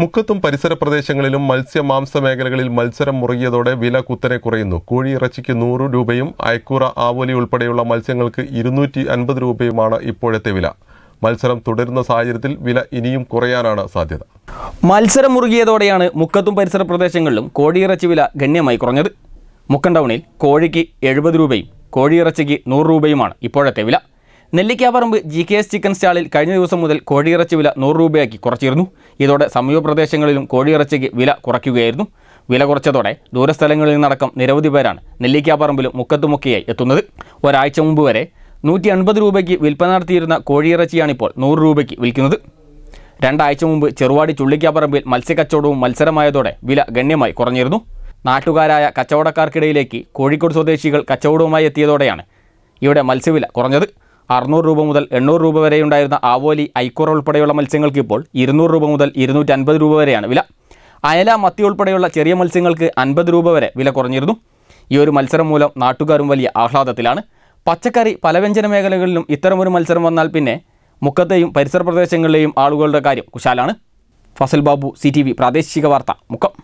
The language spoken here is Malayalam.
മുക്കത്തും പരിസര പ്രദേശങ്ങളിലും മത്സ്യ മാംസ മേഖലകളിൽ മത്സരം മുറുകിയതോടെ വില കുത്തനെ കുറയുന്നു ഇറച്ചിക്ക് നൂറ് രൂപയും അയക്കൂറ ആവോലി ഉൾപ്പെടെയുള്ള മത്സ്യങ്ങൾക്ക് ഇരുന്നൂറ്റി അൻപത് രൂപയുമാണ് ഇപ്പോഴത്തെ വില മത്സരം തുടരുന്ന സാഹചര്യത്തിൽ വില ഇനിയും കുറയാനാണ് സാധ്യത മത്സരം മുറുകിയതോടെയാണ് മുക്കത്തും പരിസര പ്രദേശങ്ങളിലും കോഴിയിറച്ചി വില ഗണ്യമായി കുറഞ്ഞത് മുക്കൻ ടൗണിൽ കോഴിക്ക് എഴുപത് രൂപയും കോഴിയിറച്ചിക്ക് നൂറ് രൂപയുമാണ് ഇപ്പോഴത്തെ വില Nellikkaparamba G K S chicken സ്റ്റാളിൽ കഴിഞ്ഞ ദിവസം മുതൽ കോഴിയിറച്ചി വില നൂറ് രൂപയാക്കി കുറച്ചിരുന്നു ഇതോടെ സമീപ പ്രദേശങ്ങളിലും കോഴിയിറച്ചിക്ക് വില കുറയ്ക്കുകയായിരുന്നു വില കുറച്ചതോടെ ദൂരസ്ഥലങ്ങളിൽ നിന്നടക്കം നിരവധി പേരാണ് നെല്ലിക്കാപ്പറമ്പിലും മുക്കത്തുമൊക്കെയായി എത്തുന്നത് ഒരാഴ്ച മുമ്പ് വരെ നൂറ്റി അൻപത് രൂപയ്ക്ക് വിൽപ്പന നടത്തിയിരുന്ന കോഴിയിറച്ചിയാണിപ്പോൾ നൂറ് രൂപയ്ക്ക് വിൽക്കുന്നത് രണ്ടാഴ്ച മുമ്പ് ചെറുവാടി ചുള്ളിക്കാപ്പറമ്പിൽ മത്സ്യക്കച്ചവടവും മത്സരമായതോടെ വില ഗണ്യമായി കുറഞ്ഞിരുന്നു നാട്ടുകാരായ കച്ചവടക്കാർക്കിടയിലേക്ക് കോഴിക്കോട് സ്വദേശികൾ കച്ചവടവുമായി എത്തിയതോടെയാണ് ഇവിടെ മത്സ്യവില കുറഞ്ഞത് അറുന്നൂറ് രൂപ മുതൽ എണ്ണൂറ് രൂപ വരെയുണ്ടായിരുന്ന ആവോലി ഐക്കോറ ഉൾപ്പെടെയുള്ള മത്സ്യങ്ങൾക്ക് ഇപ്പോൾ ഇരുന്നൂറ് രൂപ മുതൽ ഇരുന്നൂറ്റൻപത് രൂപ വരെയാണ് വില അയല മത്തി ഉൾപ്പെടെയുള്ള ചെറിയ മത്സ്യങ്ങൾക്ക് അൻപത് രൂപ വരെ വില കുറഞ്ഞിരുന്നു ഈ ഒരു മത്സരം മൂലം നാട്ടുകാരും വലിയ ആഹ്ലാദത്തിലാണ് പച്ചക്കറി പലവ്യഞ്ജന മേഖലകളിലും ഇത്തരമൊരു മത്സരം വന്നാൽ പിന്നെ മുക്കത്തെയും പരിസര പ്രദേശങ്ങളിലെയും ആളുകളുടെ കാര്യം കുശാലാണ് ഫസൽ ബാബു സി പ്രാദേശിക വാർത്ത മുക്കം